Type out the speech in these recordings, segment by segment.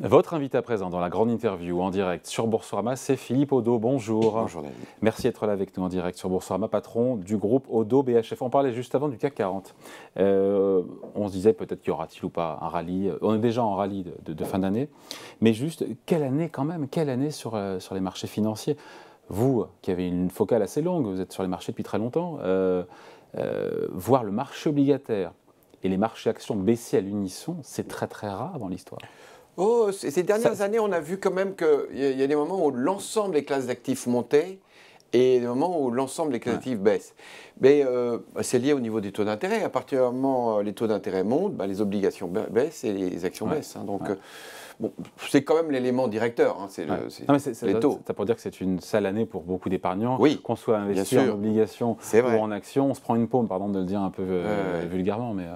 Votre invité à présent dans la grande interview en direct sur Boursorama, c'est Philippe Odo. Bonjour. Bonjour David. Merci d'être là avec nous en direct sur Boursorama, patron du groupe Odo BHF. On parlait juste avant du CAC 40. Euh, on se disait peut-être qu'il y aura-t-il ou pas un rallye. On est déjà en rallye de, fin d'année. Mais juste, quelle année quand même Quelle année euh, sur, les marchés financiers Vous, qui avez une focale assez longue, vous êtes sur les marchés depuis très longtemps, euh, voir le marché obligataire et les marchés actions baisser à l'unisson, c'est très très rare dans l'histoire. Oh, ces dernières années, on a vu quand même qu'il y, a des moments où l'ensemble des classes d'actifs montaient et des moments où l'ensemble des classes d'actifs baissent. Mais euh, c'est lié au niveau des taux d'intérêt. À partir du moment où les taux d'intérêt montent, bah, les obligations baissent et les actions baissent. Hein. donc, euh, c'est quand même l'élément directeur, hein, c'est les taux. C'est pour dire que c'est une sale année pour beaucoup d'épargnants. Qu'on soit investi en obligations ou en actions, on se prend une paume, pardon de le dire un peu euh, vulgairement. mais.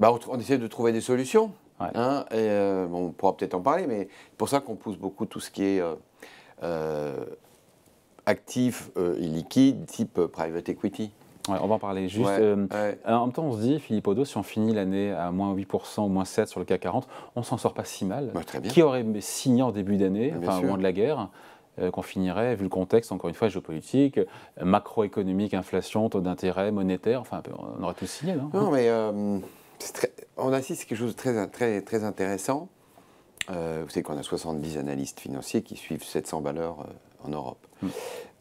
Bah, on, essaie de trouver des solutions. Hein, euh, on pourra peut-être en parler, mais c'est pour ça qu'on pousse beaucoup tout ce qui est euh, euh, actif et liquide, type private equity. on va en parler juste. En même temps, on se dit, Philippe Odo, si on finit l'année à moins 8% ou moins 7% sur le CAC 40, on s'en sort pas si mal. Bah, qui aurait signé en début d'année, au moment de la guerre, qu'on finirait, vu le contexte, encore une fois, géopolitique, macroéconomique, inflation, taux d'intérêt, monétaire, enfin, on aurait tout signé. Non, mais on assiste à quelque chose de très, très, intéressant. Euh, vous savez qu'on a 70 analystes financiers qui suivent 700 valeurs euh, en Europe. Mm.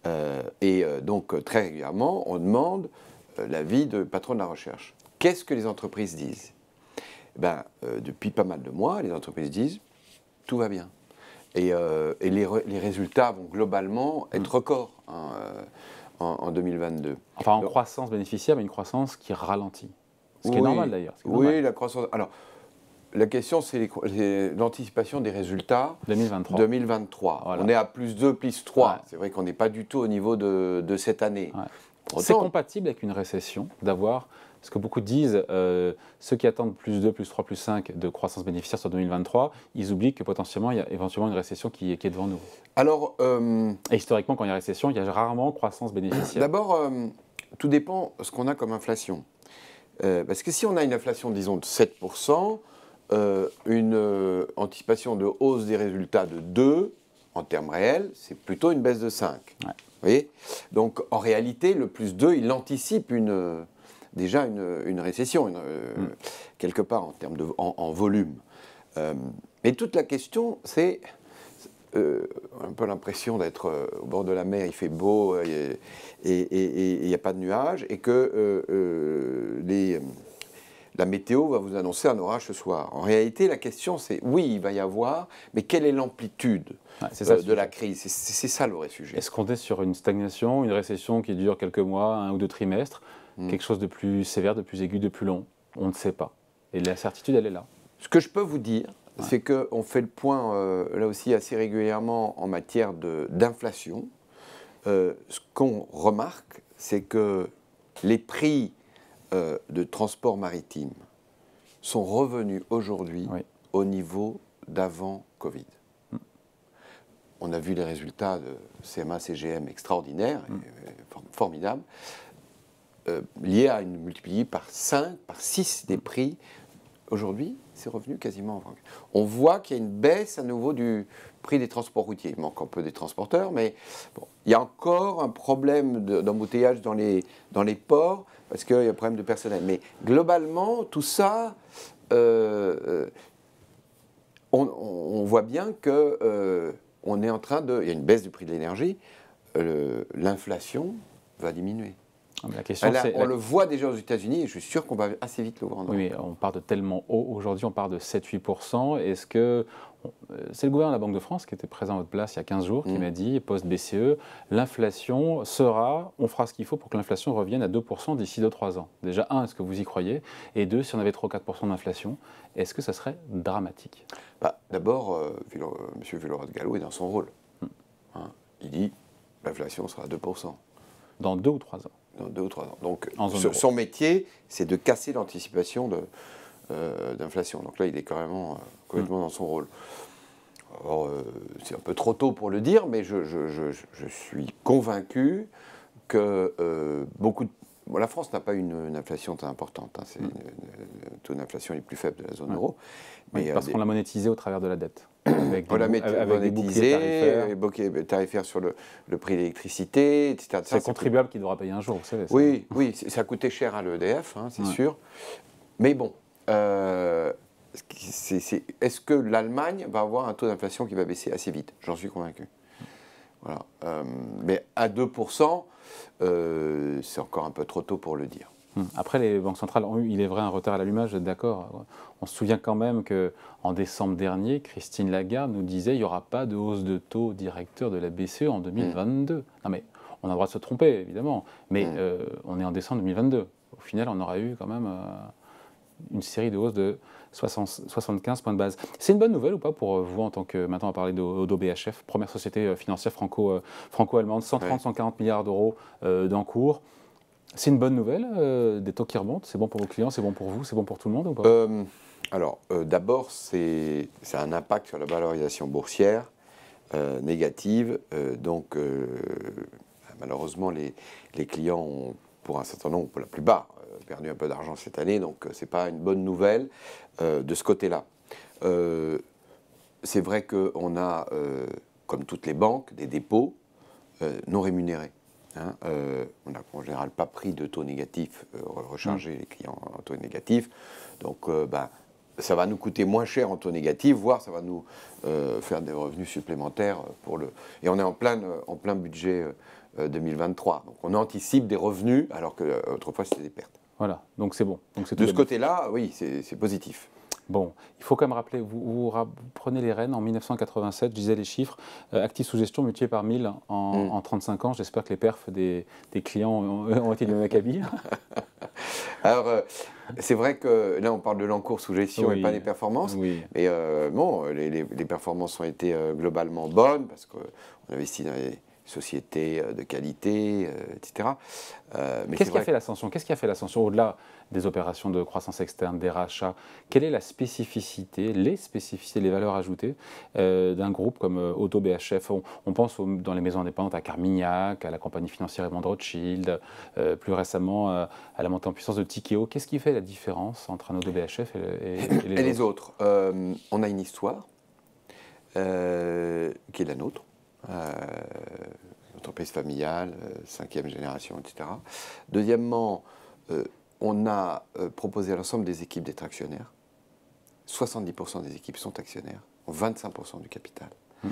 Euh, et donc, très régulièrement, on demande l'avis de patron de la recherche. Qu'est-ce que les entreprises disent ben, Depuis pas mal de mois, les entreprises disent tout va bien. Et, les, résultats vont globalement être mm. records hein, en, 2022. Enfin, en croissance bénéficiaire, mais une croissance qui ralentit. Ce qui est normal d'ailleurs. Oui, la croissance. Alors, la question, c'est l'anticipation des résultats 2023. 2023. On est à plus 2, plus 3. C'est vrai qu'on n'est pas du tout au niveau de, cette année. C'est compatible avec une récession d'avoir ce que beaucoup disent, euh, ceux qui attendent plus 2, plus 3, plus 5 de croissance bénéficiaire sur 2023, ils oublient que potentiellement, il y a éventuellement une récession qui, qui est devant nous. Alors. Euh, historiquement, quand il y a récession, il y a rarement croissance bénéficiaire. D'abord, euh, tout dépend ce qu'on a comme inflation. Euh, parce que si on a une inflation, disons, de 7%, euh, une euh, anticipation de hausse des résultats de 2, en termes réels, c'est plutôt une baisse de 5. Vous voyez Donc en réalité, le plus 2, il anticipe une, déjà une, récession, hmm. quelque part en, termes de, en volume. mais toute la question, c'est euh, un peu l'impression d'être euh, au bord de la mer, il fait beau euh, et il n'y a pas de nuages, et que la météo va vous annoncer un orage ce soir. En réalité, la question c'est oui, il va y avoir, mais quelle est l'amplitude de la crise C'est ça le vrai sujet. Est-ce qu'on est sur une stagnation, une récession qui dure quelques mois, un ou deux trimestres, hmm. quelque chose de plus sévère, de plus aigu, de plus long On ne sait pas. Et l'incertitude elle est là. Ce que je peux vous dire, c'est qu'on fait le point, euh, là aussi, assez régulièrement en matière d'inflation. Euh, ce qu'on remarque, c'est que les prix euh, de transport maritime sont revenus aujourd'hui au niveau d'avant Covid. Mm. On a vu les résultats de CMA, CGM extraordinaires, mm. formidables, liés à une multipliée par 5, par 6 des mm. prix Aujourd'hui, c'est revenu quasiment en vente. On voit qu'il y a une baisse à nouveau du prix des transports routiers. Il manque un peu des transporteurs, mais bon, il y a encore un problème d'embouteillage dans, les, dans les ports parce qu'il y a un problème de personnel. Mais globalement, tout ça, euh, euh, on, voit bien que euh, on est en train de. Il y a une baisse du prix de l'énergie. L'inflation va diminuer. Ah, on le voit déjà aux États-Unis et je suis sûr qu'on va assez vite le voir en Europe. Oui, on part de tellement haut. Aujourd'hui, on part de 7-8%. Est-ce que. Euh, c'est le gouvernement de la Banque de France qui était présent à votre place il y a 15 jours qui mm. m'a dit, post-BCE, l'inflation sera, on fera ce qu'il faut pour que l'inflation revienne à 2% d'ici 2-3 ans. Déjà, un, est-ce que vous y croyez Et deux, si on avait 3-4% d'inflation, est-ce que ça serait dramatique bah, D'abord, euh, euh, M. de Gallo est dans son rôle. Mm. Hein, il dit, l'inflation sera à 2%. Dans 2 ou 3 ans deux ou trois ans. Donc, son métier, c'est de casser l'anticipation euh, d'inflation. Donc là, il est carrément euh, hmm. dans son rôle. Alors, euh, c'est un peu trop tôt pour le dire, mais je, je, je, suis convaincu que beaucoup de la France n'a pas une, une, inflation très importante. Hein. c'est le hmm. taux d'inflation les plus faibles de la zone euro. Mais, parce qu'on l'a monétisé au travers de la dette avec voilà, avec des euh, tarifaires. sur le, prix de l'électricité, etc. C'est le contribuable qui devra payer un jour, vous savez. Oui, oui, ça a coûté cher à l'EDF, hein, c'est sûr. Mais bon, euh, est-ce que l'Allemagne va avoir un taux d'inflation qui va baisser assez vite J'en suis convaincu. Voilà. Euh, mais à 2%, c'est encore un peu trop tôt pour le dire. Hmm. Après, les banques centrales ont eu, il est vrai, un retard à l'allumage, d'accord. On se souvient quand même qu'en décembre dernier, Christine Lagarde nous disait qu'il n'y aura pas de hausse de taux directeur de la BCE en 2022. Hmm. Non mais, on a le droit de se tromper, évidemment, mais hmm. euh, on est en décembre 2022. Au final, on aura eu quand même euh, une série de hausses de 75 points de base. C'est une bonne nouvelle ou pas pour euh, vous en tant que, maintenant on va parler d'OBHF, première société financière franco-allemande, 130-140 milliards d'euros d'encours. C'est une bonne nouvelle, euh, des taux qui remontent. C'est bon pour vos clients, c'est bon pour vous, c'est bon pour tout le monde ou pas euh, Alors, euh, d'abord, c'est un impact sur la valorisation boursière négative. donc, malheureusement, les, clients ont, pour un certain nombre, pour la plupart, perdu un peu d'argent cette année. Donc, c'est ce n'est pas une bonne nouvelle de ce côté-là. c'est vrai qu'on a, comme toutes les banques, des dépôts non rémunérés. Hein, euh, on n'a en général pas pris de taux négatif, euh, recharger mm. les clients en taux négatif. Donc, euh, ben, ça va nous coûter moins cher en taux négatif, voire ça va nous faire des revenus supplémentaires pour le. Et on est en plein, en plein budget 2023. Donc, on anticipe des revenus alors qu'autrefois c'était des pertes. Voilà, donc c'est bon. Donc, de ce côté-là, oui, c'est positif. Bon, il faut quand même rappeler, vous, prenez les rênes en 1987, je disais les chiffres, euh, actifs sous gestion multipliés par 1000 en, 35 mm. ans. J'espère que les perfs des, clients ont, été de même acabit. Alors, euh, c'est vrai que là, on parle de l'encours sous gestion et pas des performances. Oui. Mais euh, bon, les, performances ont été globalement bonnes parce qu'on investit dans les société euh, de qualité, euh, etc. Euh, Qu'est-ce qui a fait l'ascension Qu'est-ce qui a fait l'ascension au-delà des opérations de croissance externe, des rachats Quelle est la spécificité, les spécificités, les valeurs ajoutées d'un groupe comme Auto BHF on, pense dans les maisons indépendantes à Carmignac, à la compagnie financière Evan Rothschild, plus récemment à la montée en puissance de Tikeo. Qu'est-ce qui fait la différence entre un Auto BHF et, les, autres, On a une histoire qui est la nôtre euh, entreprise familiale, euh, cinquième génération, etc. Deuxièmement, euh, on a proposé à l'ensemble des équipes d'être actionnaires. 70% des équipes sont actionnaires, 25% du capital. Hmm.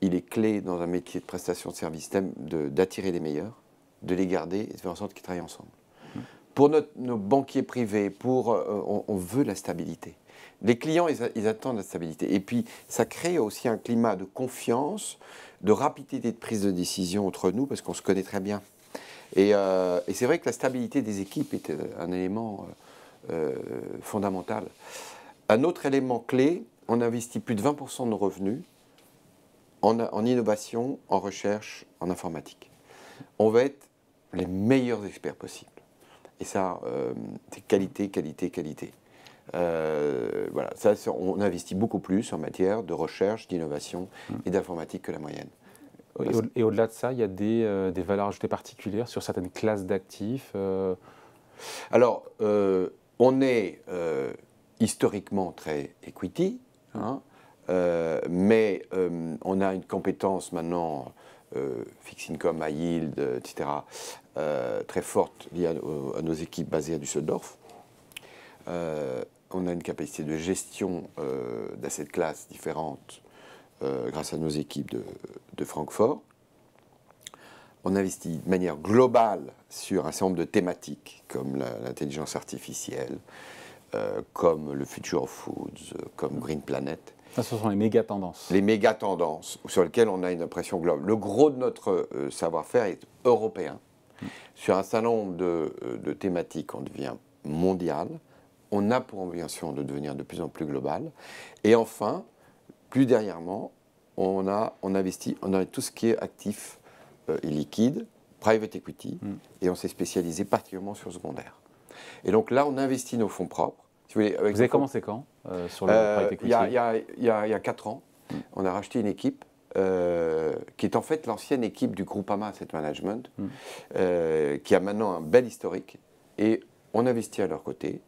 Il est clé dans un métier de prestation de service d'attirer les meilleurs, de les garder et de faire en sorte qu'ils travaillent ensemble. Hmm. Pour nos banquiers privés, pour, on, veut la stabilité. Les clients, ils, attendent la stabilité. Et puis, ça crée aussi un climat de confiance de rapidité de prise de décision entre nous parce qu'on se connaît très bien. Et, euh, c'est vrai que la stabilité des équipes est euh, un élément euh, fondamental. Un autre élément clé, on investit plus de 20% de nos revenus en, innovation, en recherche, en informatique. On va être les meilleurs experts possibles. Et ça, c'est qualité, qualité, qualité. voilà, ça, on investit beaucoup plus en matière de recherche, d'innovation et d'informatique que la moyenne. Et, au-delà de ça, il y a des, euh, valeurs ajoutées particulières sur certaines classes d'actifs euh. Alors, euh, on est historiquement très equity, hein, mais on a une compétence maintenant, fixed income, high yield, etc., très forte liée à, nos équipes basées à Düsseldorf. on a une capacité de gestion d'assets classe différentes euh, grâce à nos équipes de, Francfort. On investit de manière globale sur un certain nombre de thématiques comme l'intelligence artificielle, euh, comme le Future of Foods, comme Green Planet. ce sont les méga tendances. Les méga tendances sur lesquelles on a une impression globale. Le gros de notre euh, savoir-faire est européen. Sur un certain nombre de, de thématiques, on devient mondial. On a pour ambition de devenir de plus en plus global. Et enfin, plus dernièrement, on a on investit tout ce qui est actif euh, et liquide, private equity, hmm. et on s'est spécialisé particulièrement sur secondaire. Et donc là, on investit nos fonds propres. vous, avez commencé quand euh, sur le euh, private equity Il y a 4 ans, hmm. on a racheté une équipe qui est en fait l'ancienne équipe du groupe ama Asset Management, hmm. qui a maintenant un bel historique. Et on investit à leur côté.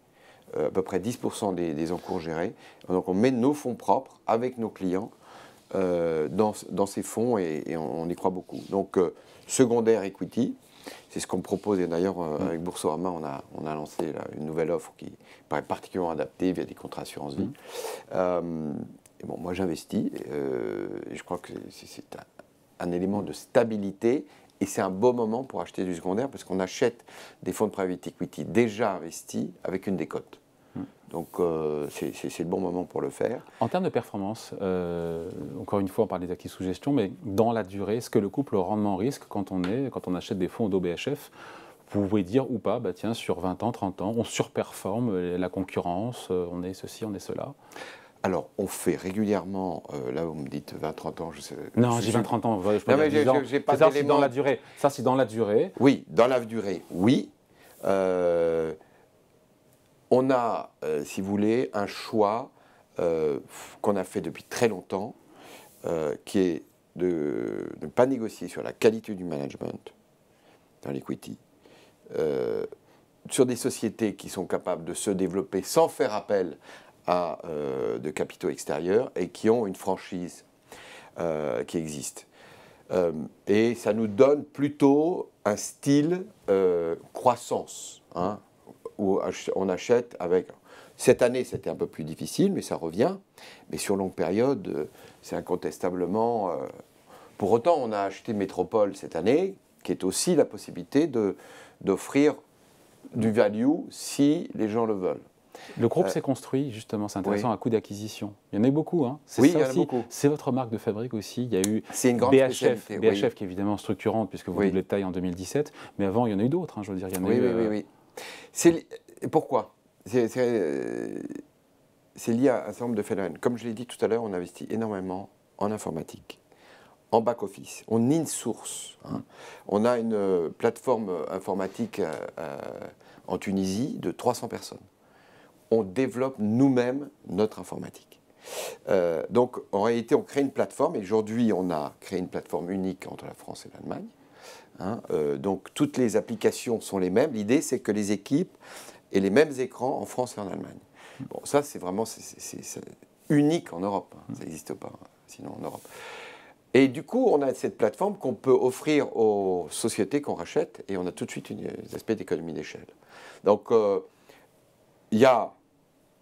Euh, à peu près 10% des, encours gérés. Donc on met nos fonds propres avec nos clients euh, dans, ces fonds et, on, y croit beaucoup. Donc euh, secondaire equity, c'est ce qu'on propose et d'ailleurs mm. avec Boursorama on a, on a lancé une nouvelle offre qui paraît particulièrement adaptée via des contrats assurance vie. Mm. bon, moi j'investis et je crois que c'est un, un élément de stabilité et c'est un beau moment pour acheter du secondaire parce qu'on achète des fonds de private equity déjà investis avec une décote. Hmm. Donc euh, c'est le bon moment pour le faire. En termes de performance, euh, encore une fois, on parle des acquis sous gestion, mais dans la durée, est-ce que le couple rendement risque quand on, est, quand on achète des fonds d'OBHF vous pouvez dire ou pas, bah tiens, sur 20 ans, 30 ans, on surperforme la concurrence, euh, on est ceci, on est cela alors, on fait régulièrement, euh, là vous me dites 20-30 ans, je sais. Non, j'ai 20-30 ans, je peux Pas ça, c'est dans la durée. Ça, c'est dans la durée. Oui, dans la durée, oui. Euh, on a, euh, si vous voulez, un choix qu'on a fait depuis très longtemps, qui est de ne pas négocier sur la qualité du management dans l'equity, sur des sociétés qui sont capables de se développer sans faire appel euh, de capitaux extérieurs et qui ont une franchise euh, qui existe. Euh, et ça nous donne plutôt un style croissance, hein, où on achète avec... Cette année, c'était un peu plus difficile, mais ça revient. Mais sur longue période, c'est incontestablement... Pour autant, on a acheté Métropole cette année, qui est aussi la possibilité d'offrir du value si les gens le veulent. Le groupe euh, s'est construit, justement, c'est intéressant, à coup d'acquisition. Il y en a beaucoup. Hein. C'est beaucoup. C'est votre marque de fabrique aussi. Il y a eu une BHF, qui est évidemment structurante, puisque vous doublez de taille en 2017. Mais avant, il y en a eu d'autres, hein, je veux dire. Il y en a oui, eu, oui, oui, euh, oui. Pourquoi euh, c'est lié à un certain nombre de phénomènes. Comme je l'ai dit tout à l'heure, on investit énormément en informatique, en back-office, on in-source. Hein. On a une plateforme informatique en Tunisie de 300 personnes on développe nous-mêmes notre informatique. Euh, donc en réalité, on crée une plateforme et aujourd'hui, on a créé une plateforme unique entre la France et l'Allemagne. Hein. Euh, donc toutes les applications sont les mêmes. L'idée, c'est que les équipes aient les mêmes écrans en France et en Allemagne. Bon, ça, c'est vraiment unique en Europe. Hein. Ça n'existe pas sinon en Europe. Et du coup, on a cette plateforme qu'on peut offrir aux sociétés qu'on rachète et on a tout de suite des aspects d'économie d'échelle. Donc, euh, il y a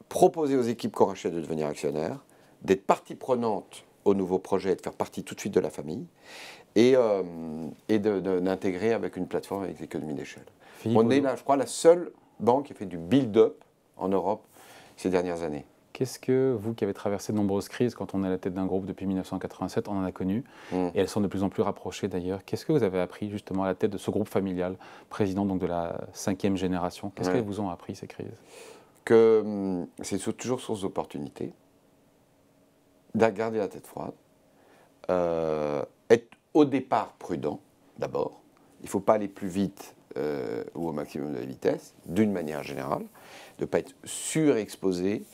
proposer aux équipes qu'on rachète de devenir actionnaires, d'être partie prenante au nouveau projet et de faire partie tout de suite de la famille, et, euh, d'intégrer avec une plateforme avec l'économie d'échelle. On est là, je crois, la seule banque qui a fait du build-up en Europe ces dernières années. Qu'est-ce que vous qui avez traversé de nombreuses crises quand on est à la tête d'un groupe depuis 1987, on en a connu, hum. et elles sont de plus en plus rapprochées d'ailleurs, qu'est-ce que vous avez appris justement à la tête de ce groupe familial, président donc de la cinquième génération Qu'est-ce qu'elles vous ont appris ces crises Hum, c'est toujours source d'opportunité, de garder la tête froide, euh, être au départ prudent, d'abord. Il ne faut pas aller plus vite euh, ou au maximum de la vitesse, d'une manière générale, de ne pas être surexposé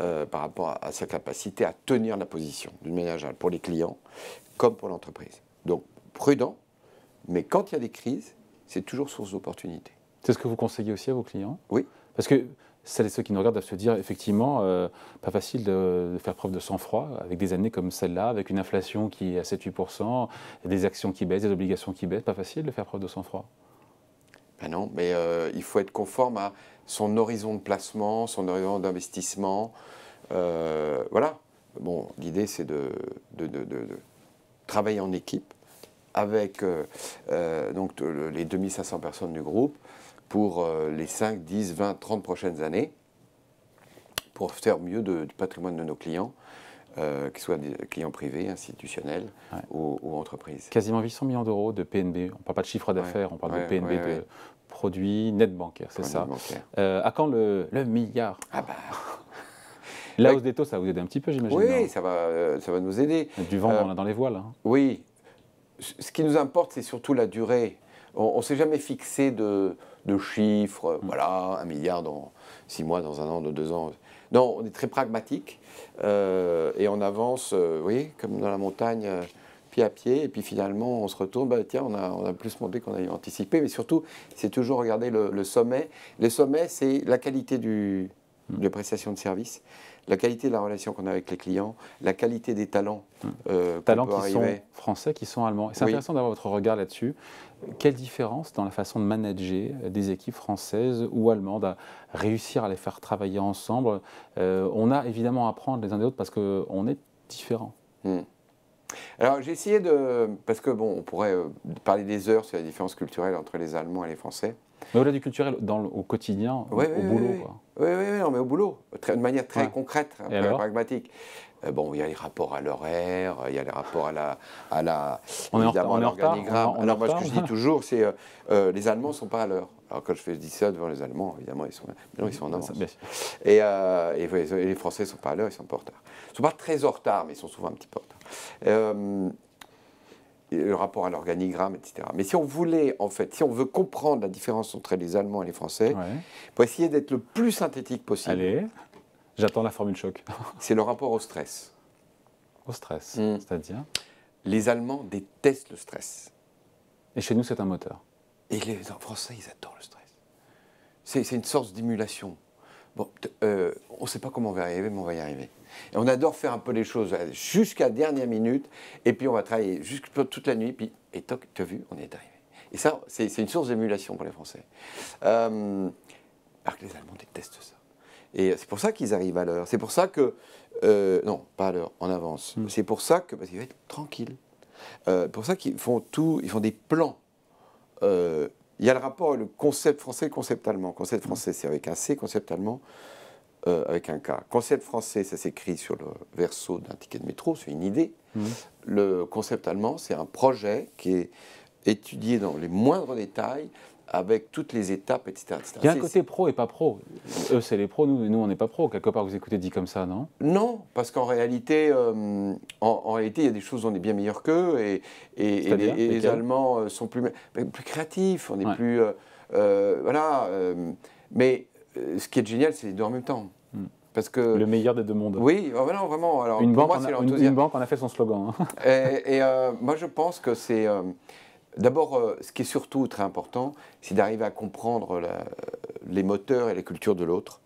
euh, par rapport à, sa capacité à tenir la position, d'une manière générale, pour les clients comme pour l'entreprise. Donc, prudent, mais quand il y a des crises, c'est toujours source d'opportunité. C'est ce que vous conseillez aussi à vos clients Oui. Parce que celles et ceux qui nous regardent doivent se dire effectivement, euh, pas facile de, faire preuve de sang-froid avec des années comme celle-là, avec une inflation qui est à 7-8%, des actions qui baissent, des obligations qui baissent, pas facile de faire preuve de sang-froid. Ben non, mais euh, il faut être conforme à son horizon de placement, son horizon d'investissement. Euh, voilà. Bon, l'idée c'est de, de, travailler en équipe avec donc les 2500 personnes du groupe pour euh, les 5, 10, 20, 30 prochaines années, pour faire mieux du patrimoine de nos clients, euh, qu'ils soient des clients privés, institutionnels ou, entreprises. Quasiment 800 millions d'euros de PNB. On ne parle pas de chiffre d'affaires, on parle de PNB de produits net bancaire, c'est ça. Euh, à quand le, milliard ah bah. La hausse des taux, ça va vous aider un petit peu, j'imagine. Oui, ça va, ça va nous aider. Du vent dans, dans les voiles. Hein. Oui. Ce qui nous importe, c'est surtout la durée. On ne s'est jamais fixé de, chiffres, mm. voilà, un milliard dans six mois, dans un an, dans deux ans. Non, on est très pragmatique euh, et on avance, euh, oui, comme dans la montagne, euh, pied à pied. Et puis finalement, on se retourne, bah, tiens, on a, plus monté qu'on avait anticipé. Mais surtout, c'est toujours regarder le sommet. Le sommet, c'est la qualité du, de prestations de service, la qualité de la relation qu'on a avec les clients, la qualité des talents. Hmm. Euh, talents qui sont français, qui sont allemands. C'est intéressant d'avoir votre regard là-dessus. Quelle différence dans la façon de manager des équipes françaises ou allemandes, à réussir à les faire travailler ensemble euh, On a évidemment à apprendre les uns des autres parce qu'on est différents. Hmm. Alors j'ai essayé de... Parce que bon, on pourrait euh, parler des heures sur la différence culturelle entre les Allemands et les Français. Mais au-delà du culturel, dans, au quotidien, au, boulot. Oui, Oui, oui, mais au boulot, de manière très concrète, hein, pragmatique. Euh, bon, il y a les rapports à l'horaire, il y a les rapports à la, à la on évidemment, en l'organigramme. Alors moi, ce que je dis toujours, c'est que euh, euh, les Allemands ne sont pas à l'heure. Alors quand je, fais, dis ça devant les Allemands, évidemment, ils sont, ils sont en avance. Et, les Français ne sont pas à l'heure, ils sont pas en retard. Ils ne sont pas très en retard, mais ils sont souvent un petit peu en retard le rapport à l'organigramme, etc. Mais si on voulait, en fait, si on veut comprendre la différence entre les Allemands et les Français, pour essayer d'être le plus synthétique possible. Allez, j'attends la formule choc. c'est le rapport au stress. Au stress, mm. c'est-à-dire Les Allemands détestent le stress. Et chez nous, c'est un moteur. Et les Français, ils adorent le stress. C'est une sorte d'émulation. Bon, euh, on ne sait pas comment on va y arriver, mais on va y arriver. Et on adore faire un peu les choses euh, jusqu'à la dernière minute, et puis on va travailler toute la nuit, puis, et toc, t'as vu, on est arrivé. Et ça, c'est une source d'émulation pour les Français. Euh, alors que les Allemands détestent ça. Et euh, c'est pour ça qu'ils arrivent à l'heure. C'est pour ça que. Euh, non, pas à l'heure, en avance. Hmm. C'est pour ça que. Parce qu'ils vont être tranquilles. Euh, pour ça qu'ils font tout. Ils font des plans. Il y a le rapport, le concept français, le concept allemand. concept français, c'est avec un C, concept allemand. Euh, avec un cas Concept français, ça s'écrit sur le verso d'un ticket de métro, c'est une idée. Mhm. Le concept allemand, c'est un projet qui est étudié dans les moindres détails, avec toutes les étapes, etc. etc. Il y a un côté pro et pas pro. Eux, c'est les pros, nous, nous on n'est pas pro. Quelque part, vous écoutez dit comme ça, non Non, parce qu'en réalité, euh, en, réalité, il y a des choses où on est bien meilleur qu'eux, et, et, les, Allemands euh, sont plus, plus créatifs, on est plus... voilà, mais euh, ce qui est génial, c'est les deux en même temps. Hmm. Parce que, le meilleur des deux mondes. Oui, oh, bah vraiment. Alors, une, banque on a, banque a fait son slogan. Hein. et, euh, moi, je pense que c'est. Euh, d'abord, ce qui est surtout très important, c'est d'arriver à comprendre les moteurs et les cultures de l'autre.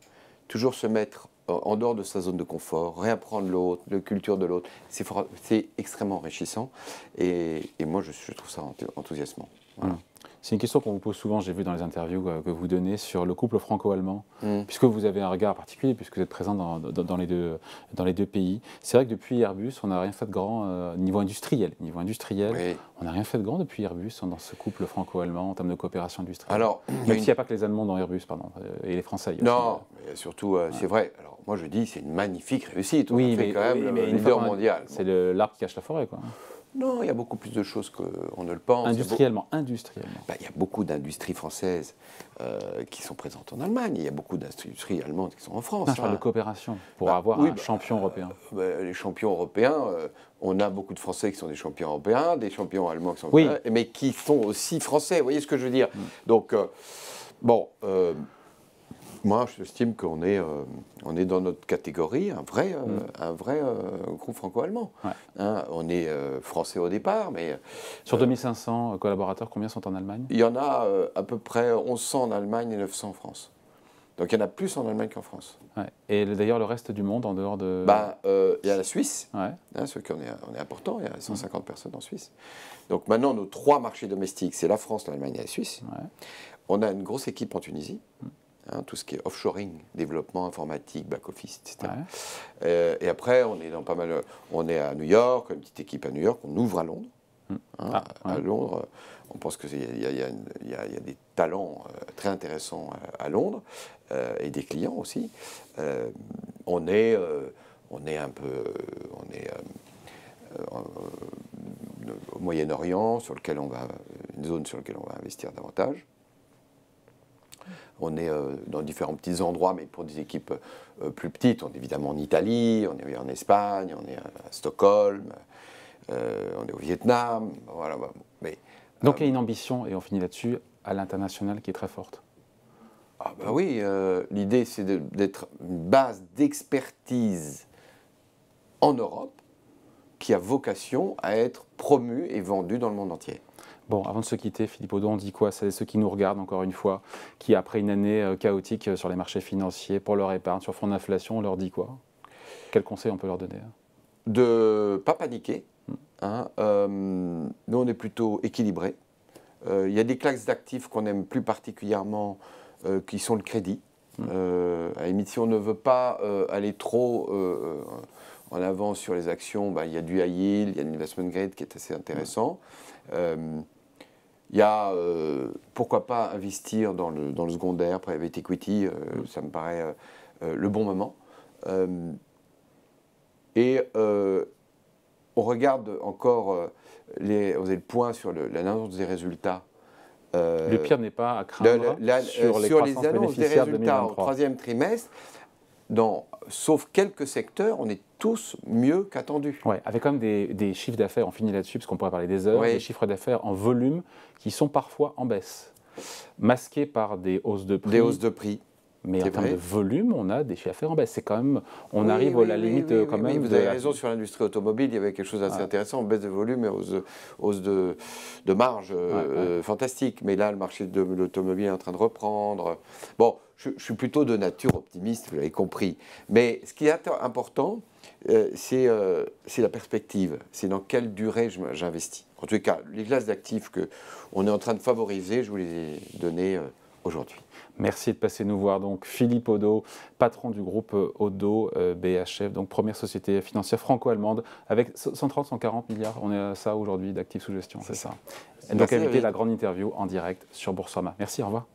Toujours se mettre en dehors de sa zone de confort, réapprendre l'autre, la culture de l'autre. C'est extrêmement enrichissant. Et, moi, je, trouve ça enthousiasmant. Voilà. Hmm. C'est une question qu'on vous pose souvent, j'ai vu dans les interviews euh, que vous donnez, sur le couple franco-allemand, mm. puisque vous avez un regard particulier, puisque vous êtes présent dans, les, deux, dans les deux pays. C'est vrai que depuis Airbus, on n'a rien fait de grand euh, niveau industriel. Niveau industriel, on n'a rien fait de grand depuis Airbus hein, dans ce couple franco-allemand en termes de coopération industrielle. Alors, Même s'il n'y a pas que les Allemands dans Airbus, pardon, euh, et les Français. Non, mais surtout, c'est vrai. Alors, moi, je dis, c'est une magnifique réussite. oui, mais, quand même une hein, C'est l'arbre qui cache la forêt, quoi. Non, il y a beaucoup plus de choses qu'on ne le pense. Industriellement, industriellement. Bah, il y a beaucoup d'industries françaises euh, qui sont présentes en Allemagne, il y a beaucoup d'industries allemandes qui sont en France. Non, je parle hein. de coopération pour bah, avoir des un européens. Bah, champion européen. Euh, les champions européens, euh, on a beaucoup de Français qui sont des champions européens, des champions allemands qui sont oui. mais qui sont aussi français, vous voyez ce que je veux dire mm. Donc, bon... Moi, j'estime qu'on est, euh, on est dans notre catégorie un vrai, euh, mm. un vrai euh, groupe franco-allemand. Hein, on est français au départ, mais... Sur 2500 collaborateurs, combien sont en Allemagne Il y en a à peu près 1100 en Allemagne et 900 en France. Donc il y en a plus en Allemagne qu'en France. Et d'ailleurs, le reste du monde, en dehors de... Bah, il y a la Suisse, ouais. Hein, ce qui on est, important, il y a 150 mm. personnes en Suisse. Donc maintenant, nos trois marchés domestiques, c'est la France, l'Allemagne et la Suisse. On a une grosse équipe en Tunisie. Mm. Hein, tout ce qui est offshoring, développement informatique, back-office, etc. Euh, et après, on est dans pas mal. On est à New York, une petite équipe à New York, on ouvre à Londres. Hum. Hein, ah, à, Londres, on pense qu'il y, y, y, a des talents euh, très intéressants euh, à, Londres et des clients aussi. on est, on est un peu, on est au Moyen-Orient, sur lequel on va, une zone sur laquelle on va investir davantage. On est euh, dans différents petits endroits, mais pour des équipes euh, plus petites. On est évidemment en Italie, on est en Espagne, on est à Stockholm, euh, on est au Vietnam. Donc il y a une ambition, et on finit là-dessus, à l'international qui est très forte. Ah bah oui, l'idée c'est d'être une base d'expertise en Europe qui a vocation à être promue et vendue dans le monde entier. Bon, avant de se quitter, Philippe Audon, on dit quoi C'est ceux qui nous regardent, encore une fois, qui, après une année euh, chaotique euh, sur les marchés financiers, pour leur épargne, sur fonds d'inflation, on leur dit quoi Quel conseil on peut leur donner hein De pas paniquer. Hein, euh, nous, on est plutôt équilibré. Il y a des classes d'actifs qu'on aime plus particulièrement, qui sont le crédit. Hmm. à si on ne veut pas aller trop en avant sur les actions, bah, il y a du high il y a l'investment grade qui est assez intéressant. Hmm. Il y a, euh, pourquoi pas, investir dans le, dans le secondaire, private equity, euh, mm. ça me paraît euh, le bon moment. et on regarde encore, les, on le point sur l'annonce des résultats. le pire n'est pas à craindre sur, les, annonces des résultats 2023. au troisième trimestre dans, sauf quelques secteurs, on est tous mieux qu'attendu. Ouais, avec quand même des, chiffres d'affaires, on finit là-dessus, parce qu'on pourrait parler des heures, des chiffres d'affaires en volume qui sont parfois en baisse, masqués par des hausses de prix. Des hausses de prix mais en termes de volume, on a des chiffres à faire en baisse. C'est quand même, on arrive à la limite euh, quand même. vous avez raison sur l'industrie automobile, il y avait quelque chose d'assez intéressant, intéressant, baisse de volume et hausse, hausse de, marge euh, euh, fantastique. Mais là, le marché de l'automobile est en train de reprendre. Bon, je, suis plutôt de nature optimiste, vous l'avez compris. Mais ce qui est important, c'est la perspective, c'est dans quelle durée j'investis. En tout cas, les classes d'actifs qu'on est en train de favoriser, je vous les ai données aujourd'hui. Merci de passer nous voir. Donc, Philippe Odo, patron du groupe Odo euh, euh, BHF, donc première société financière franco-allemande, avec 130, 140 milliards. On est à ça aujourd'hui d'actifs sous gestion, c'est ça. Donc, invité la grande interview en direct sur Boursorama. Merci, au revoir.